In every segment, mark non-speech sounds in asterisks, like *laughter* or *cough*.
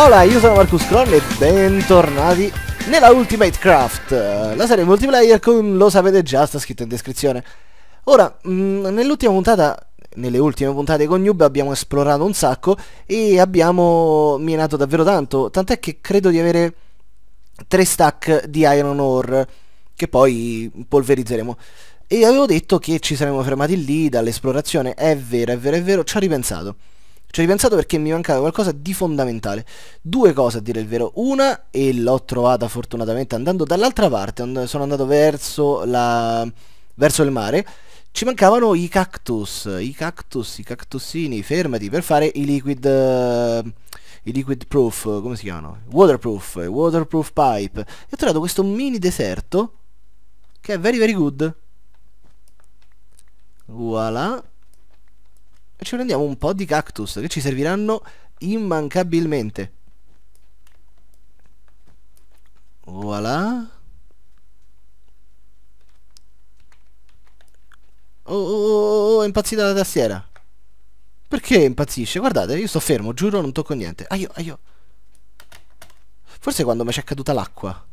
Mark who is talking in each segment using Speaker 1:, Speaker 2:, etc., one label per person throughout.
Speaker 1: Allora, io sono Marcus Cron e bentornati nella Ultimate Craft, eh, la serie multiplayer con lo sapete già, sta scritto in descrizione. Ora, mm, nell'ultima puntata, nelle ultime puntate con Noob abbiamo esplorato un sacco e abbiamo minato davvero tanto, tant'è che credo di avere tre stack di Iron Ore che poi polverizzeremo. E avevo detto che ci saremmo fermati lì dall'esplorazione, è vero, è vero, è vero, ci ho ripensato. Ci ho ripensato perché mi mancava qualcosa di fondamentale. Due cose a dire il vero. Una, e l'ho trovata fortunatamente andando dall'altra parte, sono andato verso, la... verso il mare. Ci mancavano i cactus, i cactus, i cactusini, fermati, per fare i liquid... Uh, i liquid proof, come si chiamano? Waterproof, waterproof pipe. E ho trovato questo mini deserto, che è very very good. Voilà ci prendiamo un po' di cactus che ci serviranno immancabilmente. Voilà. Oh oh oh, oh, oh, oh, è impazzita la tastiera. Perché impazzisce? Guardate, io sto fermo, giuro, non tocco niente. Aio, aio. Forse quando mi c'è caduta l'acqua.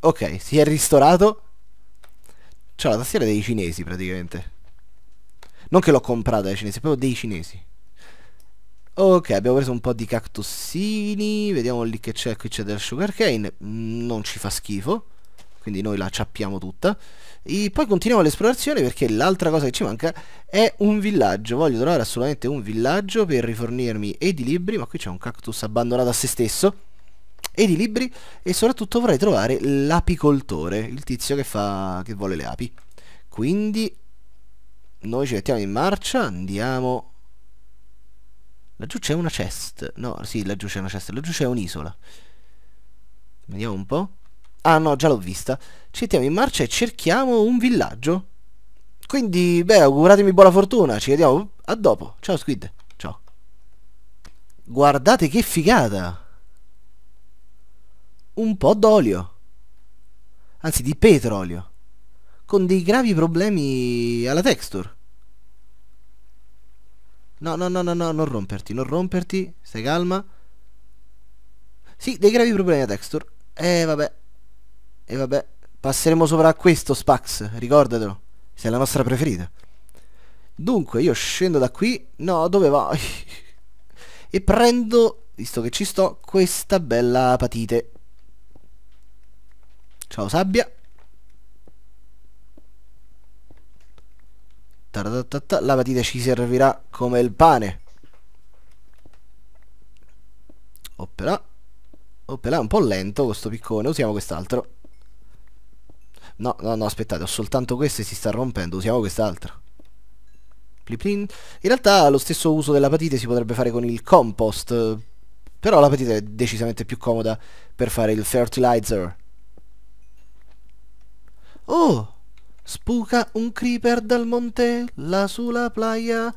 Speaker 1: Ok, si è ristorato. C'è la tastiera dei cinesi praticamente. Non che l'ho comprata dai cinesi, proprio dei cinesi. Ok, abbiamo preso un po' di cactussini. Vediamo lì che c'è. Qui c'è del sugarcane. Mm, non ci fa schifo. Quindi noi la ciappiamo tutta. E poi continuiamo l'esplorazione perché l'altra cosa che ci manca è un villaggio. Voglio trovare assolutamente un villaggio per rifornirmi e di libri. Ma qui c'è un cactus abbandonato a se stesso e di libri e soprattutto vorrei trovare l'apicoltore, il tizio che, fa, che vuole le api. Quindi noi ci mettiamo in marcia, andiamo... Laggiù c'è una chest, no, sì, laggiù c'è una chest, laggiù c'è un'isola. Vediamo un po'. Ah no, già l'ho vista. Ci mettiamo in marcia e cerchiamo un villaggio. Quindi, beh, auguratemi buona fortuna, ci vediamo a dopo. Ciao Squid, ciao. Guardate che figata! un po' d'olio, anzi di petrolio, con dei gravi problemi alla texture. No, no, no, no, no, non romperti, non romperti, stai calma. Sì, dei gravi problemi a texture. Eh, vabbè. E eh, vabbè, passeremo sopra a questo Spax, ricordatelo. Sei la nostra preferita. Dunque, io scendo da qui. No, dove vai? *laughs* e prendo, visto che ci sto, questa bella patite. Ciao sabbia. Taratata, la matita ci servirà come il pane. Oppela. Oppela, è un po' lento questo piccone. Usiamo quest'altro. No, no, no, aspettate, ho soltanto questo e si sta rompendo. Usiamo quest'altro. In realtà lo stesso uso della patite si potrebbe fare con il compost, però la patite è decisamente più comoda per fare il fertilizer. Oh! Spuca un creeper dal monte là sulla playa.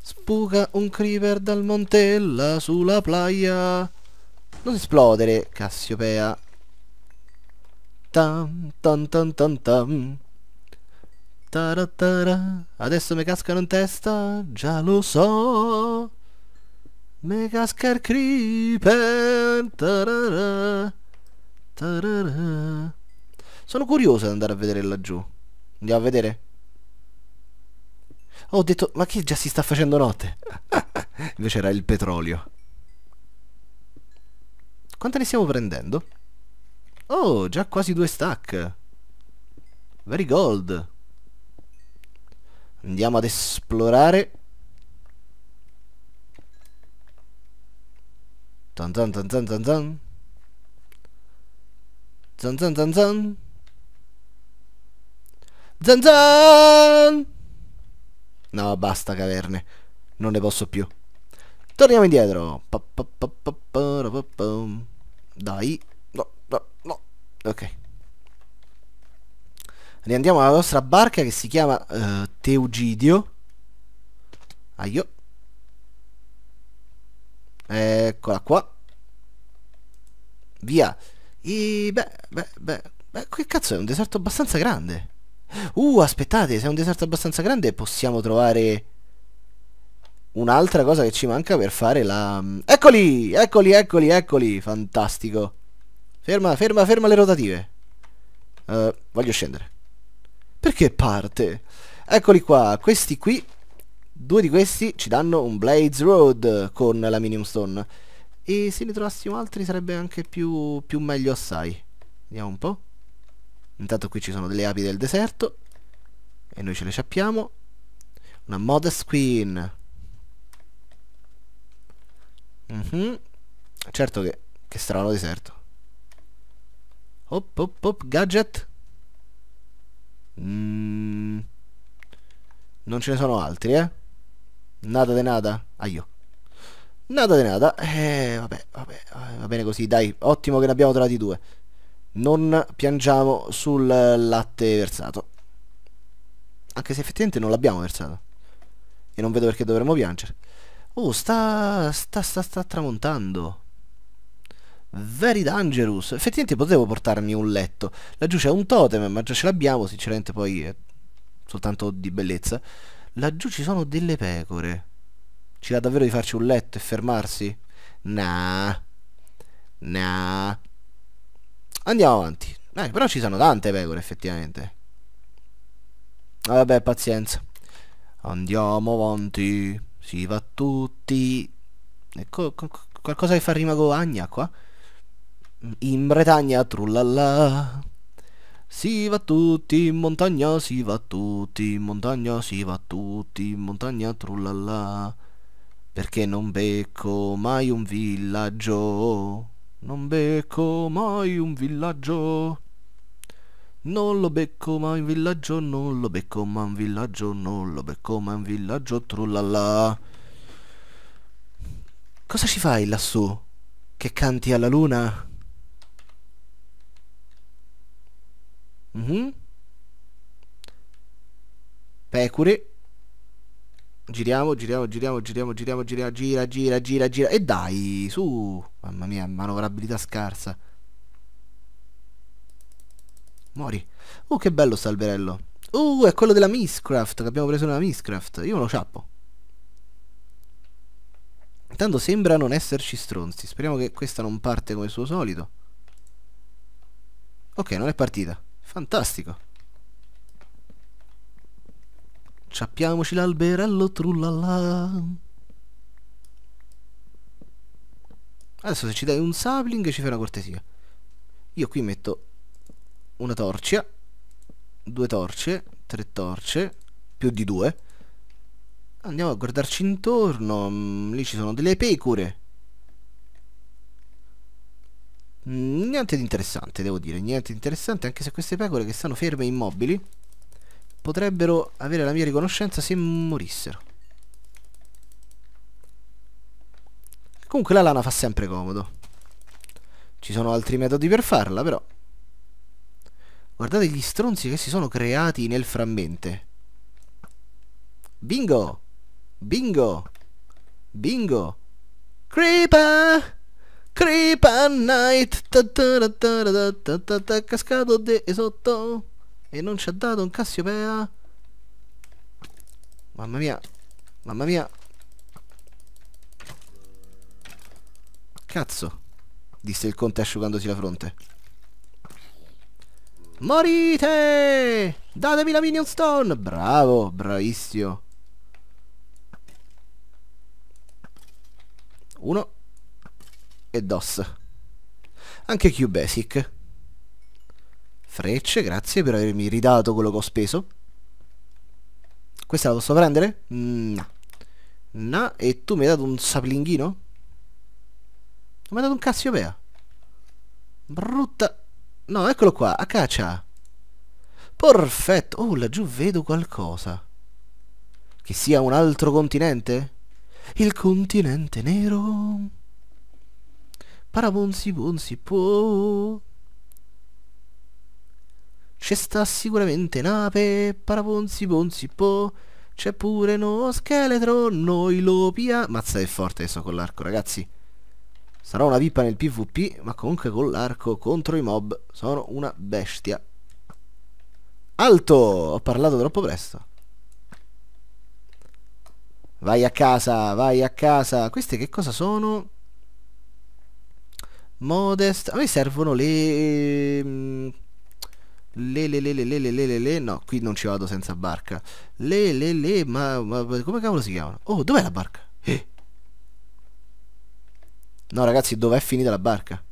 Speaker 1: Spuca un creeper dal monte là sulla playa. Non esplodere, Cassiopea. Tam tam tam tam tam. Taratara. Adesso mi cascano in testa, già lo so. Mi casca il creeper. Tarara. Tarara. Sono curioso di andare a vedere laggiù. Andiamo a vedere? Oh, ho detto, ma che già si sta facendo notte? *laughs* Invece era il petrolio. Quante ne stiamo prendendo? Oh, già quasi due stack. Very gold. Andiamo ad esplorare. Tan tan tan tan tan tan. Zan zan zan zan. Zan zan! No, basta caverne. Non ne posso più. Torniamo indietro. Dai. No, no, no. Ok. Riandiamo alla nostra barca che si chiama uh, Teugidio. Aio. Eccola qua. Via. E beh, beh, beh, beh, che cazzo è? Un deserto abbastanza grande. Uh, aspettate, se è un deserto abbastanza grande possiamo trovare un'altra cosa che ci manca per fare la... Mm, eccoli, eccoli, eccoli, eccoli, fantastico. Ferma, ferma, ferma le rotative. Uh, voglio scendere. Perché parte? Eccoli qua, questi qui, due di questi ci danno un Blades Road con la Minium Stone. E se ne trovassimo altri sarebbe anche più, più meglio assai. Vediamo un po' intanto qui ci sono delle api del deserto e noi ce le sappiamo una modest queen mm -hmm. certo che che strano deserto op op op gadget mm. non ce ne sono altri eh nada de nada aio nada de nada eh vabbè vabbè va bene così dai ottimo che ne abbiamo trovati due non piangiamo sul latte versato. Anche se effettivamente non l'abbiamo versato. E non vedo perché dovremmo piangere. Oh, sta, sta, sta, sta tramontando. Very dangerous. Effettivamente potevo portarmi un letto. Laggiù c'è un totem, ma già ce l'abbiamo, sinceramente poi è soltanto di bellezza. Laggiù ci sono delle pecore. Ci dà davvero di farci un letto e fermarsi? Nah. Nah. Andiamo avanti. Eh, però ci sono tante pecore effettivamente. Ah, vabbè, pazienza. Andiamo avanti. Si va tutti. Ecco, qualcosa che fa rima con agna qua. In Bretagna, trullalla. Si va tutti in montagna, si va tutti in montagna, si va tutti in montagna, trullalla. Perché non becco mai un villaggio. Non becco mai un villaggio. Non lo becco mai un villaggio, non lo becco mai un villaggio, non lo becco mai un villaggio, trullalla. Cosa ci fai lassù? Che canti alla luna? Mhm. Mm Pecore. Giriamo, giriamo, giriamo, giriamo, giriamo, giriamo, gira, gira, gira, gira. E dai, su. Mamma mia, manovrabilità scarsa. Mori. Uh, che bello sta alberello. Uh, è quello della Miscraft, che abbiamo preso nella Miscraft. Io me lo ciappo. Intanto sembra non esserci stronzi. Speriamo che questa non parte come suo solito. Ok, non è partita. Fantastico. Sciappiamoci l'alberello trullalla. Adesso se ci dai un sapling ci fai una cortesia. Io qui metto una torcia, due torce, tre torce, più di due. Andiamo a guardarci intorno. Mm, lì ci sono delle pecore. Niente di interessante, devo dire, niente di interessante, anche se queste pecore che stanno ferme e immobili potrebbero avere la mia riconoscenza se morissero. Comunque la lana fa sempre comodo. Ci sono altri metodi per farla, però. Guardate gli stronzi che si sono creati nel frammente. Bingo! Bingo! Bingo! Creeper! Creeper Night! Cascato de sotto! E non ci ha dato un Cassiopea. Mamma mia. Mamma mia. Cazzo. Disse il conte asciugandosi la fronte. Morite! Datemi la Minion Stone! Bravo, bravissimo. Uno. E DOS. Anche Q basic Frecce, grazie per avermi ridato quello che ho speso. Questa la posso prendere? No. No, e tu mi hai dato un saplinghino? Non mi hai dato un cassiopea. Brutta. No, eccolo qua, a caccia. Perfetto. Oh, laggiù vedo qualcosa. Che sia un altro continente? Il continente nero. Parabonzi bonzi po. C'è sta sicuramente nape, paraponzi ponzi po. C'è pure no scheletro, noi lopia. pia. Mazza è forte adesso con l'arco, ragazzi. Sarò una pippa nel PvP, ma comunque con l'arco contro i mob. Sono una bestia. Alto! Ho parlato troppo presto. Vai a casa, vai a casa. Queste che cosa sono? Modest. A me servono le mm, le le le le le le le le no qui non ci vado senza barca le le le ma, ma come cavolo si chiamano oh dov'è la barca eh. no ragazzi dov'è finita la barca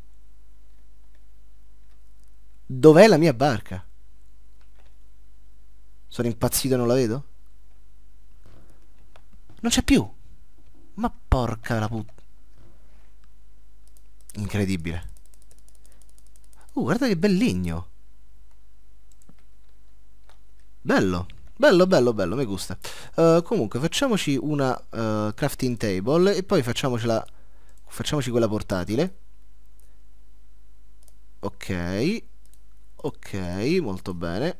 Speaker 1: dov'è la mia barca sono impazzito e non la vedo non c'è più ma porca la puttana incredibile uh guarda che bel legno Bello. Bello, bello, bello, mi gusta. Uh, comunque, facciamoci una uh, crafting table e poi facciamocela... Facciamoci quella portatile. Ok. Ok, molto bene.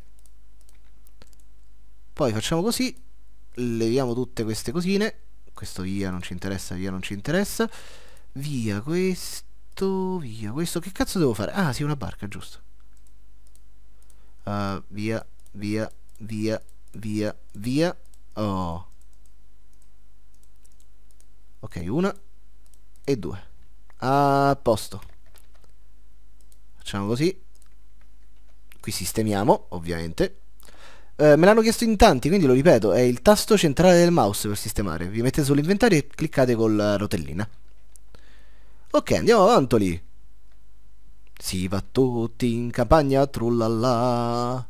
Speaker 1: Poi facciamo così. Leviamo tutte queste cosine. Questo via, non ci interessa, via, non ci interessa. Via questo, via questo. Che cazzo devo fare? Ah, sì, una barca, giusto. Uh, via, via, via, via, via. Oh. Ok, una e due. A posto. Facciamo così. Qui sistemiamo, ovviamente. Eh, me l'hanno chiesto in tanti, quindi lo ripeto, è il tasto centrale del mouse per sistemare. Vi mettete sull'inventario e cliccate con la rotellina. Ok, andiamo avanti lì. Si va tutti in campagna, trullala.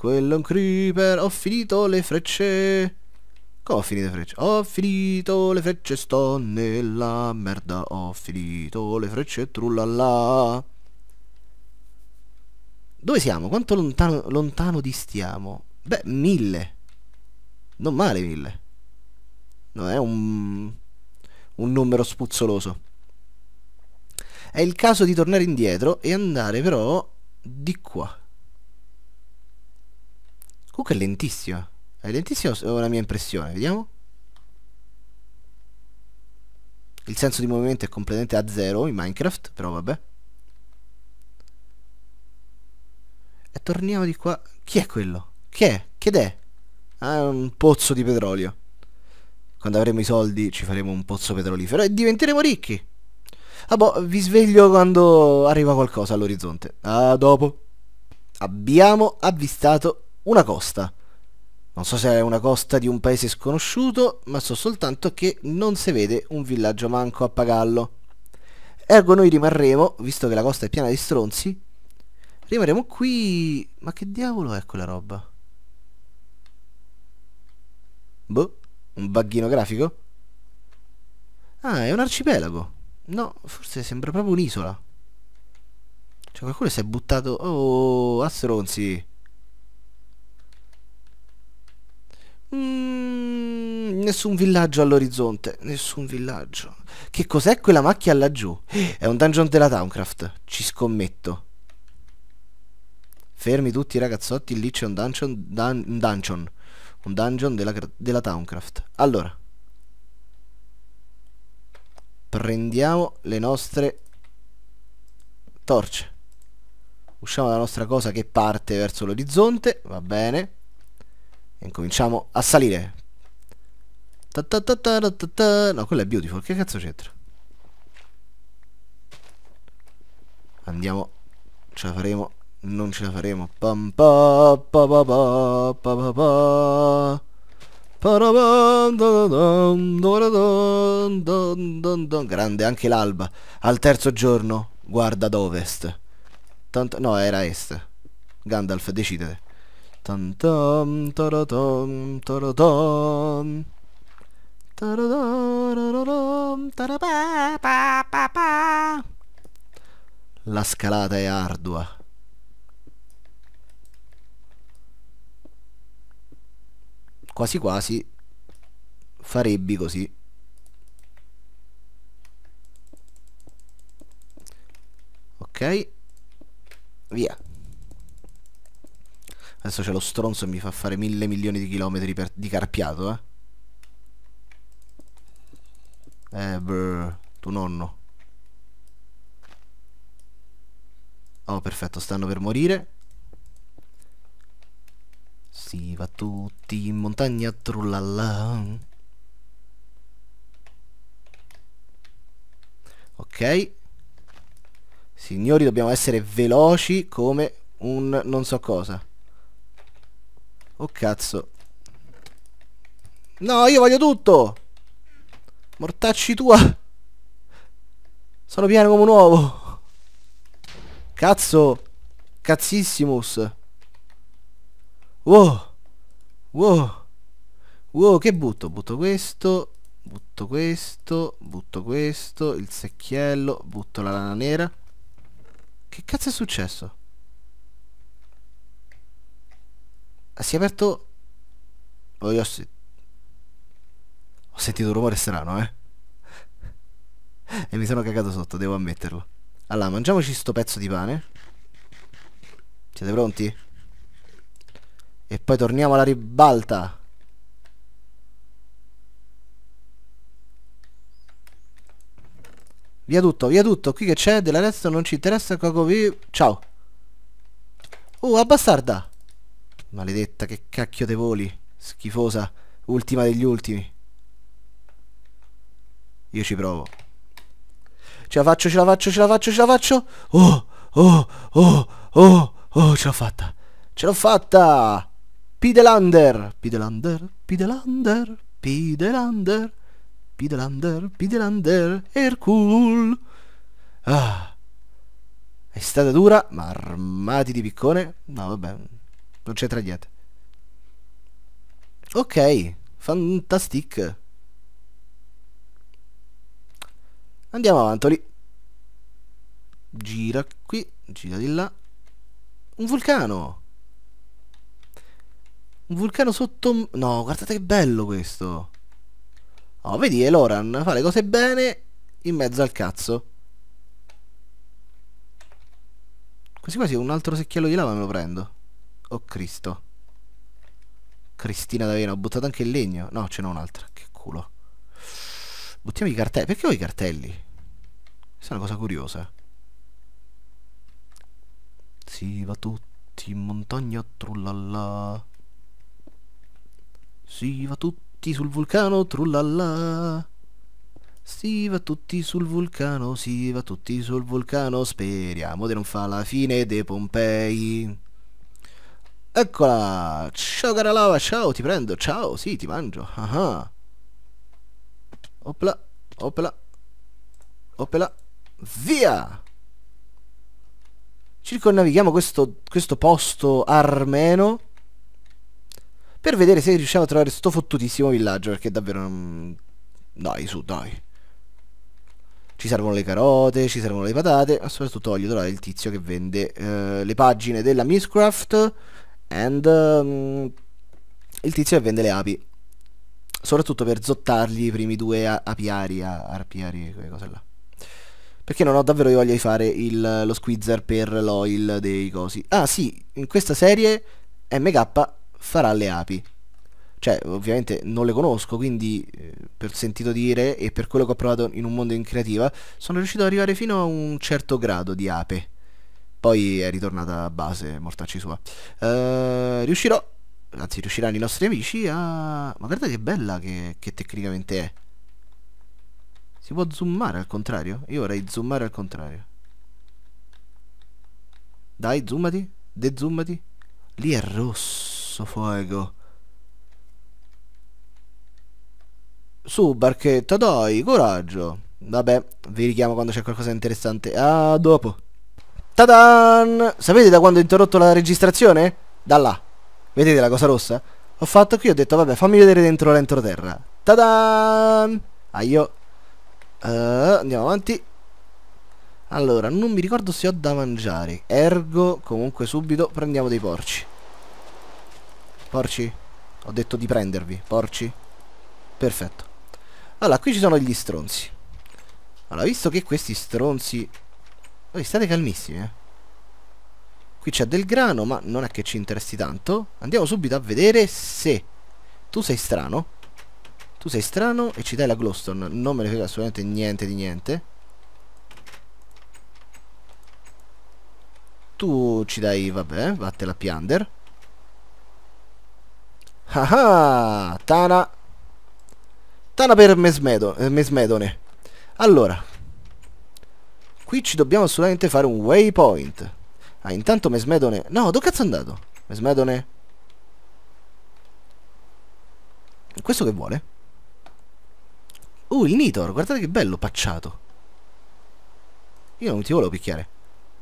Speaker 1: Quello è un creeper, ho finito le frecce. Come ho finito le frecce? Ho finito le frecce, sto nella merda. Ho finito le frecce, trullala. Dove siamo? Quanto lontano, lontano distiamo? Beh, mille. Non male mille. Non è un, un numero spuzzoloso. È il caso di tornare indietro e andare però di qua. Comunque è lentissima. È lentissima o è la mia impressione? Vediamo. Il senso di movimento è completamente a zero in Minecraft, però vabbè. E torniamo di qua. Chi è quello? Chi è? Che è? Ah, è un pozzo di petrolio. Quando avremo i soldi ci faremo un pozzo petrolifero e diventeremo ricchi. Ah boh, vi sveglio quando arriva qualcosa all'orizzonte. A dopo. Abbiamo avvistato una costa. Non so se è una costa di un paese sconosciuto, ma so soltanto che non si vede un villaggio manco a pagallo. Ergo noi rimarremo, visto che la costa è piena di stronzi, rimarremo qui... Ma che diavolo è quella roba? Boh, un baghino grafico? Ah, è un arcipelago. No, forse sembra proprio un'isola. Cioè qualcuno si è buttato... Oh, a stronzi. Mm, nessun villaggio all'orizzonte, nessun villaggio. Che cos'è quella macchia laggiù? È un dungeon della Towncraft, ci scommetto. Fermi tutti i ragazzotti, lì c'è un dungeon, dun, un dungeon, un dungeon della, della Towncraft. Allora, prendiamo le nostre torce. Usciamo dalla nostra cosa che parte verso l'orizzonte, va bene incominciamo a salire. no, quello è beautiful. Che cazzo c'entra? Andiamo. Ce la faremo. Non ce la faremo. Pam pa pa pa pa pa pa pa. Grande anche l'alba. Al terzo giorno guarda ad ovest. Tanto, no, era est. Gandalf, decidete. Tantam taratam taratam taradaram tarapapa La scalata è ardua. Quasi quasi farebbi così. Ok. Via. Adesso c'è lo stronzo e mi fa fare mille milioni di chilometri per, di carpiato, eh. Eh, brr, tu nonno. Oh, perfetto, stanno per morire. Si va tutti in montagna, trullalla. Ok. Signori, dobbiamo essere veloci come un non so cosa. Oh cazzo. No, io voglio tutto! Mortacci tua! Sono pieno come un uovo! Cazzo! Cazzissimus! Wow! Wow! Wow, che butto? Butto questo, butto questo, butto questo, il secchiello, butto la lana nera. Che cazzo è successo? si è aperto... Oh, io ho, se... ho sentito un rumore strano, eh. e mi sono cagato sotto, devo ammetterlo. Allora, mangiamoci sto pezzo di pane. Siete pronti? E poi torniamo alla ribalta. Via tutto, via tutto. Qui che c'è, della resto non ci interessa. Cocovi. Ciao. Oh, uh, a bastarda. Maledetta, che cacchio te voli. Schifosa, ultima degli ultimi. Io ci provo. Ce la faccio, ce la faccio, ce la faccio, ce la faccio. Oh, oh, oh, oh, oh, ce l'ho fatta. Ce l'ho fatta. Pidelander, Pidelander, Pidelander, Pidelander, Pidelander, Pidelander, Hercul. Ah. È stata dura, ma armati di piccone. No, vabbè, non c'entra niente. Ok, fantastic. Andiamo avanti lì. Gira qui, gira di là. Un vulcano. Un vulcano sotto... No, guardate che bello questo. Oh, vedi, è Loran. Fa le cose bene in mezzo al cazzo. Quasi quasi un altro secchiello di lava me lo prendo. Oh Cristo. Cristina d'Avena, ho buttato anche il legno. No, ce n'è un'altra. Che culo. Buttiamo i cartelli. Perché ho i cartelli? Questa è una cosa curiosa. Si va tutti in montagna, trullalla. Si va tutti sul vulcano, trullalla. Si va tutti sul vulcano, si va tutti sul vulcano, speriamo di non fare la fine dei Pompei. Eccola! Ciao cara lava, ciao, ti prendo, ciao, sì, ti mangio. Ah ah. Opla, opla, opla, via! Circonnavighiamo questo, questo posto armeno per vedere se riusciamo a trovare sto fottutissimo villaggio, perché davvero non... Dai, su, dai. Ci servono le carote, ci servono le patate, ma soprattutto voglio trovare il tizio che vende eh, le pagine della Miscraft and um, il tizio che vende le api soprattutto per zottargli i primi due apiari arpiari quelle cose là perché non ho davvero voglia di fare il, lo squeezer per l'oil dei cosi ah sì in questa serie MK farà le api cioè ovviamente non le conosco quindi eh, per sentito dire e per quello che ho provato in un mondo in creativa sono riuscito ad arrivare fino a un certo grado di ape poi è ritornata a base, mortacci sua. Uh, riuscirò, anzi riusciranno i nostri amici a... Ma guarda che bella che, che tecnicamente è. Si può zoomare al contrario? Io vorrei zoomare al contrario. Dai, zoomati. Dezoomati. Lì è rosso fuoco. Su, barchetta, dai, coraggio. Vabbè, vi richiamo quando c'è qualcosa di interessante. A dopo. Tadan! Sapete da quando ho interrotto la registrazione? Da là. Vedete la cosa rossa? Ho fatto qui, ho detto, vabbè, fammi vedere dentro l'entroterra. Tadan! Aio. Ah, uh, eh, andiamo avanti. Allora, non mi ricordo se ho da mangiare. Ergo, comunque subito, prendiamo dei porci. Porci? Ho detto di prendervi, porci. Perfetto. Allora, qui ci sono gli stronzi. Allora, visto che questi stronzi voi state calmissimi, eh. Qui c'è del grano, ma non è che ci interessi tanto. Andiamo subito a vedere se... Tu sei strano. Tu sei strano e ci dai la glowstone. Non me ne frega assolutamente niente di niente. Tu ci dai, vabbè, vattela piander. Ah ah! Tana! Tana per mesmedo, eh, mesmedone. Allora, Qui ci dobbiamo assolutamente fare un waypoint. Ah, intanto Mesmedone... No, dove cazzo è andato? Mesmedone... Questo che vuole? Uh, il Nitor, guardate che bello, pacciato. Io non ti volevo picchiare.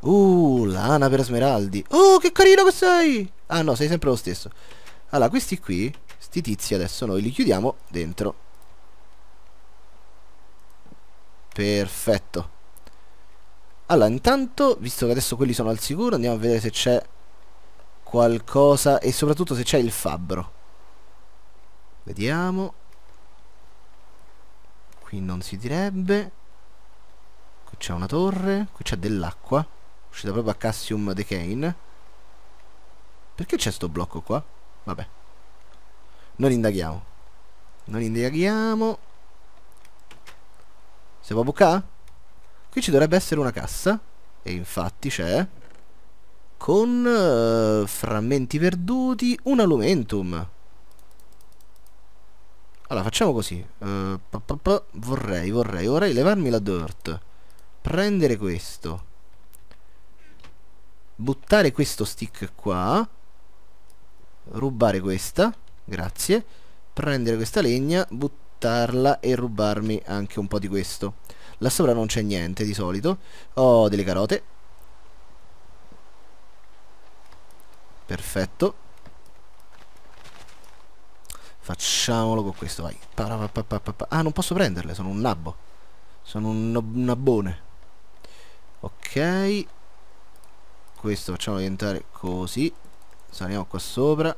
Speaker 1: Uh, lana per smeraldi. Oh, che carino che sei! Ah no, sei sempre lo stesso. Allora, questi qui, sti tizi adesso noi li chiudiamo dentro. Perfetto. Allora, intanto, visto che adesso quelli sono al sicuro, andiamo a vedere se c'è qualcosa e soprattutto se c'è il fabbro. Vediamo. Qui non si direbbe. Qui c'è una torre, qui c'è dell'acqua. Uscita proprio a Cassium Decane. Perché c'è sto blocco qua? Vabbè. Non indaghiamo. Non indaghiamo. Siamo a bucca? Qui ci dovrebbe essere una cassa, e infatti c'è, con uh, frammenti perduti, un alumentum. Allora, facciamo così. Uh, pa pa pa, vorrei, vorrei, vorrei levarmi la dirt. Prendere questo. Buttare questo stick qua. Rubare questa. Grazie. Prendere questa legna, buttarla e rubarmi anche un po' di questo. Là sopra non c'è niente di solito. Ho delle carote. Perfetto. Facciamolo con questo, vai. Ah, non posso prenderle, sono un nabbo. Sono un nabbone. Ok. Questo facciamo diventare così. Saliamo qua sopra.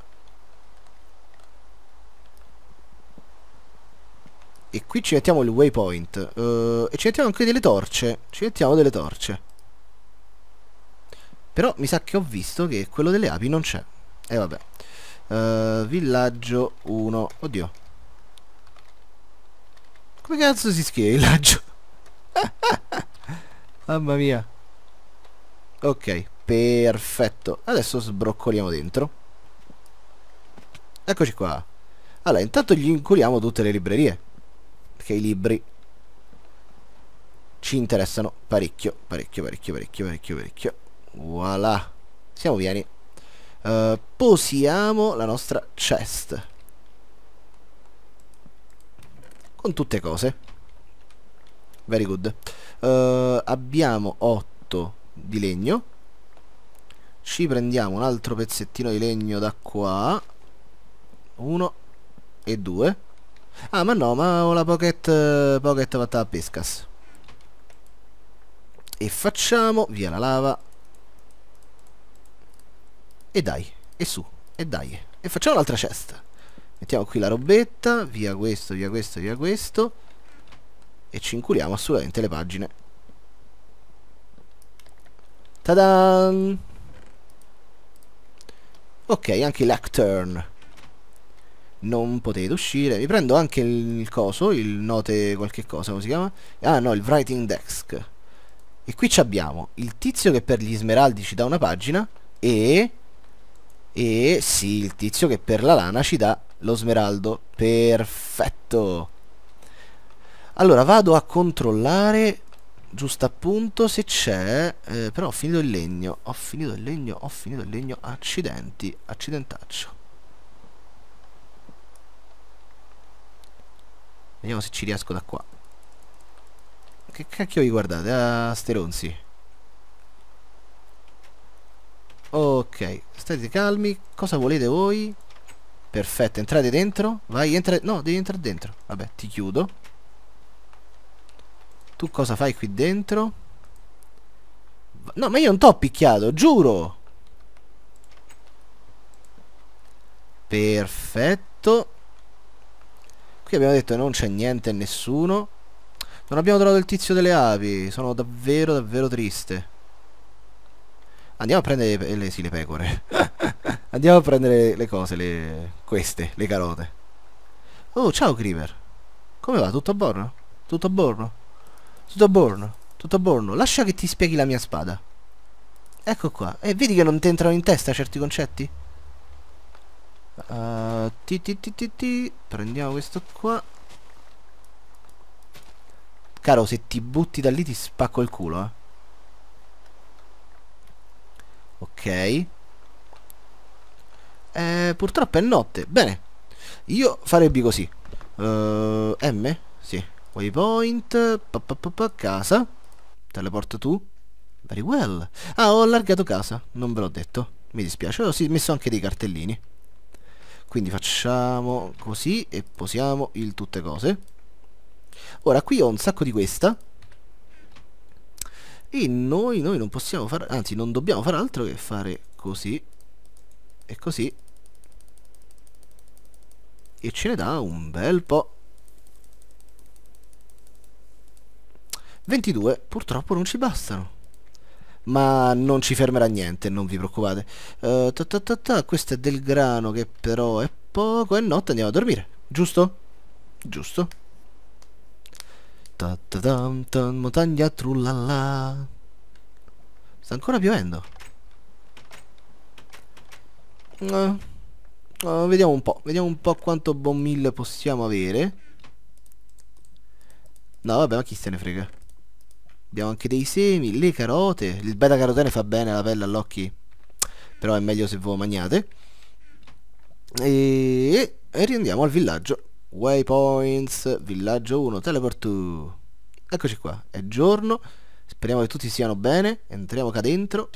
Speaker 1: E qui ci mettiamo il waypoint. Uh, e ci mettiamo anche delle torce. Ci mettiamo delle torce. Però mi sa che ho visto che quello delle api non c'è. E eh, vabbè. Uh, villaggio 1. Oddio. Come cazzo si il villaggio? *laughs* Mamma mia. Ok, perfetto. Adesso sbroccoliamo dentro. Eccoci qua. Allora, intanto gli incoliamo tutte le librerie perché i libri ci interessano parecchio, parecchio, parecchio, parecchio, parecchio, parecchio. Voilà. Siamo pieni. Uh, posiamo la nostra chest. Con tutte cose. Very good. Uh, abbiamo 8 di legno. Ci prendiamo un altro pezzettino di legno da qua. 1 e 2. Ah, ma no, ma ho la Pocket, pocket fatta a Pescas. E facciamo, via la lava. E dai, e su, e dai. E facciamo un'altra cesta. Mettiamo qui la robetta, via questo, via questo, via questo. E ci inculiamo assolutamente le pagine. Tada! Ok, anche l'acturn non potete uscire. Vi prendo anche il coso, il note qualche cosa, come si chiama? Ah no, il writing desk. E qui abbiamo il tizio che per gli smeraldi ci dà una pagina e... E sì, il tizio che per la lana ci dà lo smeraldo. Perfetto! Allora, vado a controllare giusto appunto se c'è eh, però ho finito il legno ho finito il legno ho finito il legno accidenti accidentaccio Vediamo se ci riesco da qua. Che cacchio vi guardate? Ah, steronzi. Ok, state calmi. Cosa volete voi? Perfetto, entrate dentro. Vai, entra... No, devi entrare dentro. Vabbè, ti chiudo. Tu cosa fai qui dentro? No, ma io non t'ho picchiato, giuro! Perfetto. Qui abbiamo detto che non c'è niente e nessuno. Non abbiamo trovato il tizio delle api. Sono davvero, davvero triste. Andiamo a prendere le, sì, le pecore. *laughs* Andiamo a prendere le cose, le, queste, le carote. Oh, ciao Creeper. Come va? Tutto a borno? Tutto a borno? Tutto a borno? Tutto a borno? Lascia che ti spieghi la mia spada. Ecco qua. E vedi che non ti entrano in testa certi concetti? Uh, ti, ti, ti, Prendiamo questo qua. Caro, se ti butti da lì ti spacco il culo, eh. Ok. Eh, purtroppo è notte. Bene. Io farebbi così. Uh, M? Sì. Waypoint. Pa, pa, pa, pa, casa. Teleporta tu. Very well. Ah, ho allargato casa. Non ve l'ho detto. Mi dispiace. Ho messo anche dei cartellini quindi facciamo così e posiamo il tutte cose ora qui ho un sacco di questa e noi, noi non possiamo fare anzi non dobbiamo fare altro che fare così e così e ce ne dà un bel po' 22 purtroppo non ci bastano ma non ci fermerà niente, non vi preoccupate. Uh, ta ta ta questo è del grano che però è poco, è notte, andiamo a dormire, giusto? Giusto. Ta ta tam, tam, montagna trullala. Sta ancora piovendo. Uh, uh, vediamo un po', vediamo un po' quanto bon mille possiamo avere. No, vabbè, ma chi se ne frega. Abbiamo anche dei semi, le carote. Il beta carotene fa bene alla pelle, all'occhio. Però è meglio se voi mangiate. E... e riandiamo al villaggio. Waypoints, villaggio 1, teleport 2. Eccoci qua, è giorno. Speriamo che tutti siano bene. Entriamo qua dentro.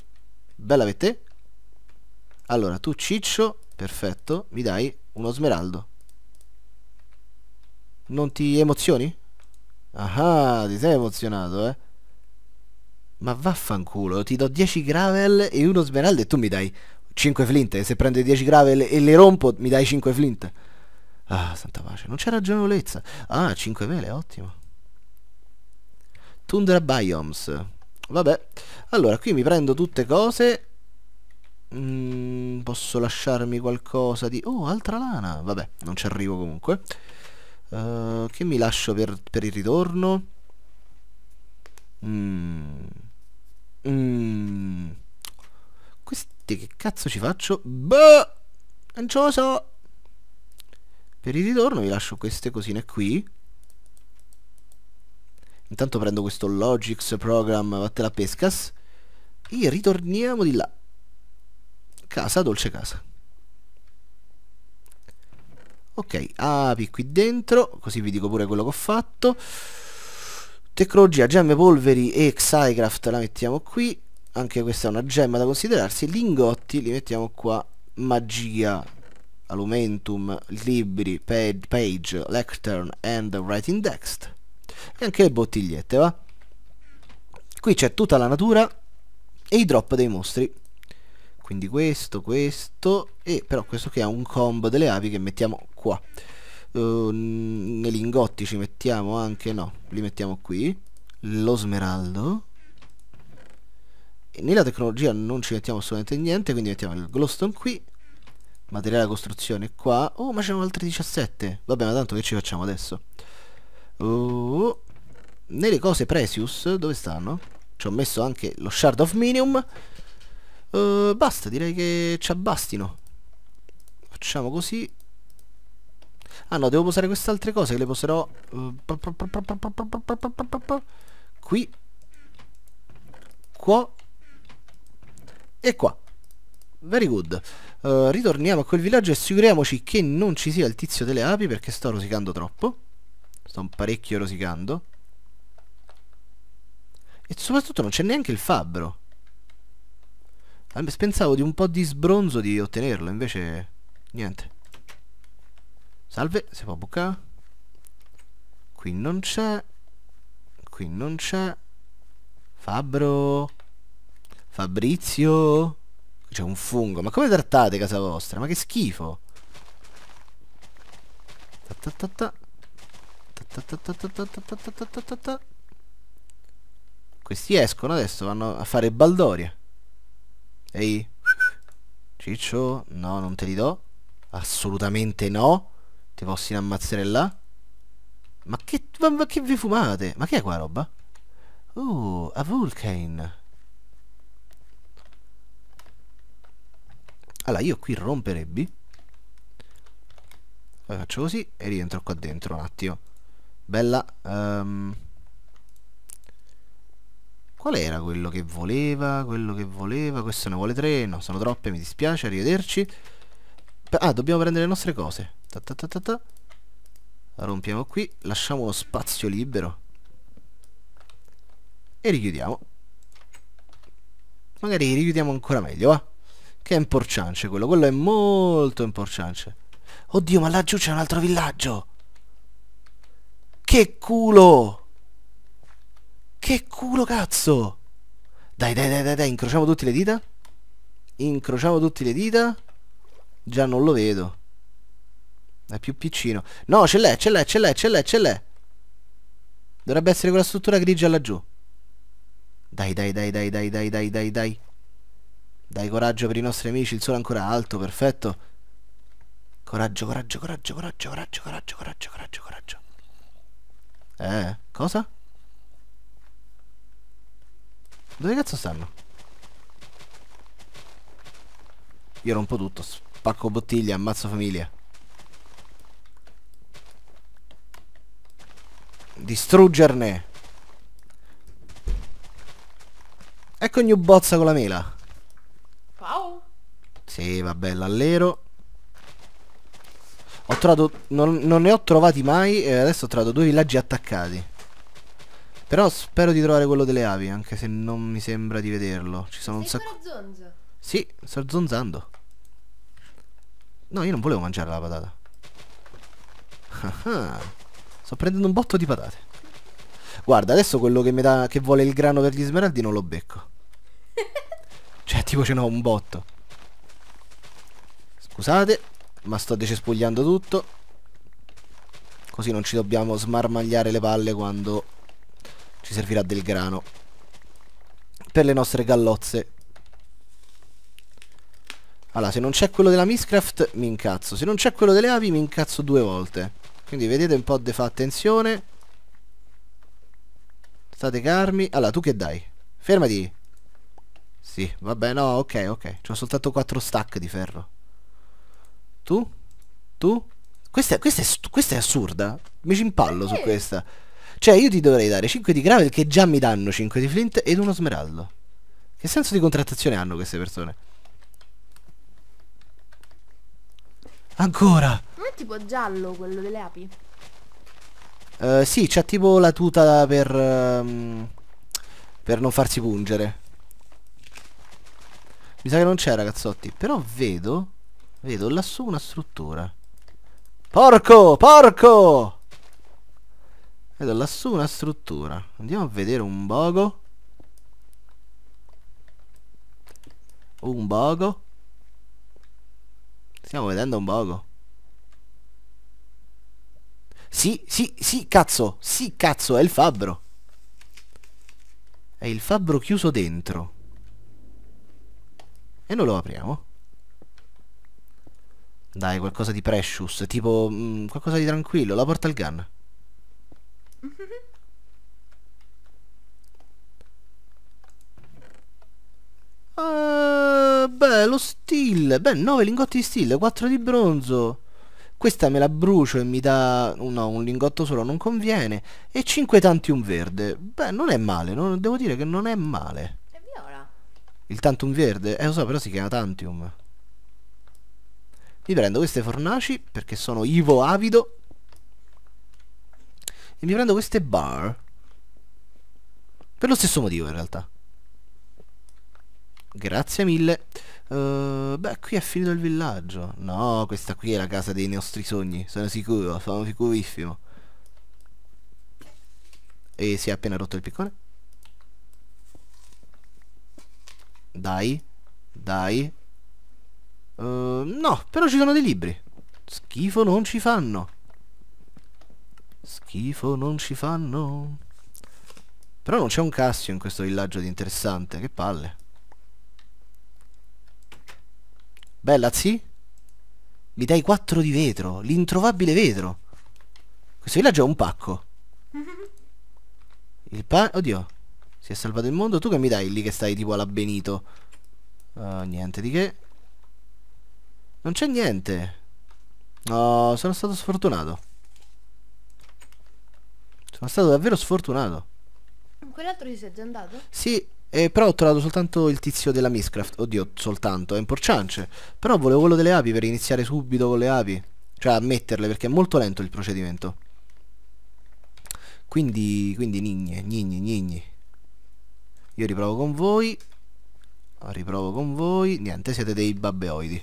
Speaker 1: Bella per te. Allora, tu ciccio, perfetto, mi dai uno smeraldo. Non ti emozioni? Ah, ah ti sei emozionato, eh? Ma vaffanculo, ti do 10 gravel e uno smeralda e tu mi dai 5 flinte. Se prendo 10 gravel e le rompo, mi dai 5 flinte. Ah, santa pace, non c'è ragionevolezza. Ah, 5 mele, ottimo. Tundra Biomes. Vabbè, allora qui mi prendo tutte cose. Mm, posso lasciarmi qualcosa di... Oh, altra lana. Vabbè, non ci arrivo comunque. Uh, che mi lascio per, per il ritorno? Mmm... Mm. Queste che cazzo ci faccio? Boh! Ancioso! Per il ritorno vi lascio queste cosine qui. Intanto prendo questo Logix Program, vattela pescas. E ritorniamo di là. Casa, dolce casa. Ok, api qui dentro, così vi dico pure quello che ho fatto. Tecnologia, gemme polveri e Xycraft la mettiamo qui, anche questa è una gemma da considerarsi, lingotti li mettiamo qua, magia, alumentum, libri, page, page lectern and writing text e anche le bottigliette, va? Qui c'è tutta la natura e i drop dei mostri. Quindi questo, questo e però questo che ha un combo delle api che mettiamo qua. Ehm, nei lingotti ci mettiamo anche no li mettiamo qui lo smeraldo e nella tecnologia non ci mettiamo assolutamente niente quindi mettiamo il glowstone qui materiale da costruzione qua oh ma c'erano altri 17 vabbè ma tanto che ci facciamo adesso uh, nelle cose precious dove stanno? ci ho messo anche lo shard of minium uh, basta direi che ci abbastino facciamo così Ah no, devo posare queste altre cose che le poserò... Qui. Qua. E qua. Very good. Uh, ritorniamo a quel villaggio e assicuriamoci che non ci sia il tizio delle api perché sto rosicando troppo. Sto un parecchio rosicando. E soprattutto non c'è neanche il fabbro. Pensavo di un po' di sbronzo di ottenerlo, invece niente salve si può bucare qui non c'è qui non c'è Fabbro Fabrizio c'è un fungo ma come trattate casa vostra ma che schifo questi escono adesso, vanno a fare baldoria. Ehi, ciccio, no, non te li do. Assolutamente no posso in ammazzare là? Ma che, ma, ma che vi fumate? Ma che è qua roba? Oh, a Vulcane. Allora, io qui romperebbi. Poi faccio così e rientro qua dentro un attimo. Bella. Um, qual era quello che voleva? Quello che voleva? Questo ne vuole tre? No, sono troppe, mi dispiace, arrivederci. Ah, dobbiamo prendere le nostre cose ta ta ta ta ta. La rompiamo qui, lasciamo lo spazio libero e richiudiamo. Magari richiudiamo ancora meglio, va? Che è importante quello, quello è molto importante Oddio, ma laggiù c'è un altro villaggio. Che culo! Che culo cazzo! Dai, dai, dai, dai, dai, incrociamo tutte le dita. Incrociamo tutte le dita. Già non lo vedo. È più piccino. No, ce l'è, ce l'è, ce l'è, ce l'è, ce l'è. Dovrebbe essere quella struttura grigia laggiù. Dai, dai, dai, dai, dai, dai, dai, dai, dai. Dai coraggio per i nostri amici, il sole è ancora alto, perfetto. Coraggio, coraggio, coraggio, coraggio, coraggio, coraggio, coraggio, coraggio, coraggio. Eh, cosa? Dove cazzo stanno? Io rompo tutto, spacco bottiglie, ammazzo famiglia. Distruggerne. Ecco New Bozza con la mela. Wow. Sì, vabbè, l'allero. Ho trovato... Non, non, ne ho trovati mai e adesso ho trovato due villaggi attaccati. Però spero di trovare quello delle api, anche se non mi sembra di vederlo. Ci sono un sacco... si Sì, sto zonzando. No, io non volevo mangiare la patata. Ah, ah. Sto prendendo un botto di patate. Guarda, adesso quello che, mi dà che vuole il grano per gli smeraldi non lo becco. *laughs* Cioè, tipo ce n'ho un botto. Scusate, ma sto decespugliando tutto. Così non ci dobbiamo smarmagliare le palle quando ci servirà del grano. Per le nostre gallozze. Allora, se non c'è quello della Miscraft, mi incazzo. Se non c'è quello delle api, mi incazzo due volte. Quindi vedete un po' di fa attenzione. State carmi. Allora, tu che dai? Fermati. Sì, vabbè, no, ok, ok. ho soltanto 4 stack di ferro. Tu? Tu? Questa, questa, è, questa è assurda. Mi ci impallo su eh. questa. Cioè, io ti dovrei dare 5 di gravel che già mi danno 5 di flint ed uno smeraldo. Che senso di contrattazione hanno queste persone? Ancora! Non è tipo giallo quello delle api? Uh, sì, c'ha tipo la tuta per... Um, per non farsi pungere. Mi sa che non c'è ragazzotti, però vedo... Vedo lassù una struttura. Porco! Porco! Vedo lassù una struttura. Andiamo a vedere un bogo. Un bogo. Stiamo vedendo un poco. Sì, sì, sì, cazzo. Sì, cazzo, è il fabbro. È il fabbro chiuso dentro. E noi lo apriamo. Dai, qualcosa di precious, tipo mh, mm, qualcosa di tranquillo, la porta al gun. *laughs* lo steel. Beh, 9 lingotti di steel, 4 di bronzo. Questa me la brucio e mi dà... No, un lingotto solo non conviene. E 5 tantium verde. Beh, non è male. Non... Devo dire che non è male. È viola. Il tantum verde? Eh, lo so, però si chiama tantium. Mi prendo queste fornaci, perché sono Ivo avido. E mi prendo queste bar. Per lo stesso motivo, in realtà. Grazie mille. Uh, beh, qui è finito il villaggio. No, questa qui è la casa dei nostri sogni. Sono sicuro, sono sicurissimo. E si è appena rotto il piccone. Dai. Dai. Uh, no, però ci sono dei libri. Schifo non ci fanno. Schifo non ci fanno. Però non c'è un Cassio in questo villaggio di interessante. Che palle. Bella, zi? Mi dai quattro di vetro, l'introvabile vetro. Questo villaggio è un pacco. Il pa... Oddio. Si è salvato il mondo. Tu che mi dai lì che stai tipo alla Benito? Uh, eh, niente di che. Non c'è niente. Oh, sono stato sfortunato. Sono stato davvero sfortunato. Quell'altro si è già andato? Sì, eh, però ho trovato soltanto il tizio della Miscraft. Oddio, soltanto, è un porciance. Però volevo quello delle api per iniziare subito con le api. Cioè a metterle, perché è molto lento il procedimento. Quindi, quindi nigne, nigne, nigne. Io riprovo con voi. Riprovo con voi. Niente, siete dei babbeoidi.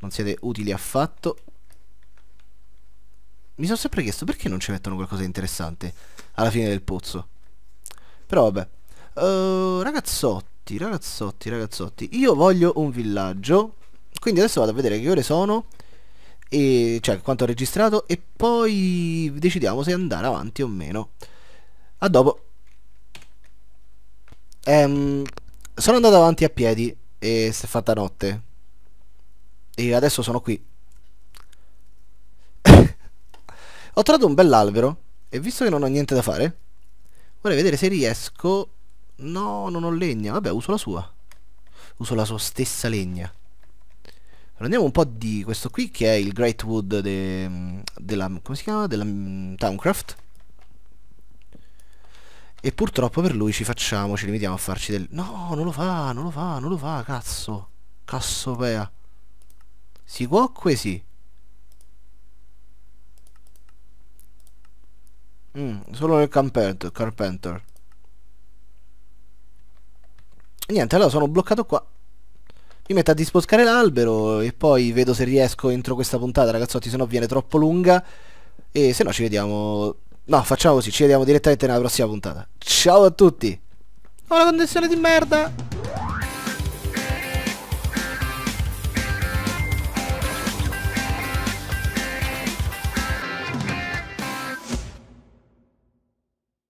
Speaker 1: Non siete utili affatto. Mi sono sempre chiesto perché non ci mettono qualcosa di interessante alla fine del pozzo. Però vabbè. Eh, ragazzotti, ragazzotti, ragazzotti, io voglio un villaggio, quindi adesso vado a vedere che ore sono, e, cioè quanto ho registrato, e poi decidiamo se andare avanti o meno. A dopo. Um, sono andato avanti a piedi e si è fatta notte. E adesso sono qui. *laughs* ho trovato un bell'albero e visto che non ho niente da fare, vorrei vedere se riesco No, non ho legna. Vabbè, uso la sua. Uso la sua stessa legna. Prendiamo un po' di questo qui che è il Great Wood de, della... come si chiama? Della mm, Towncraft. E purtroppo per lui ci facciamo, ci limitiamo a farci del... No, non lo fa, non lo fa, non lo fa, cazzo. pea. Si cuocque sì. Mm, solo nel Carpenter. Niente, allora sono bloccato qua. Mi metto a disboscare l'albero e poi vedo se riesco entro questa puntata, ragazzotti, se no viene troppo lunga. E se no ci vediamo... No, facciamo così, ci vediamo direttamente nella prossima puntata. Ciao a tutti! Ho una condizione di merda!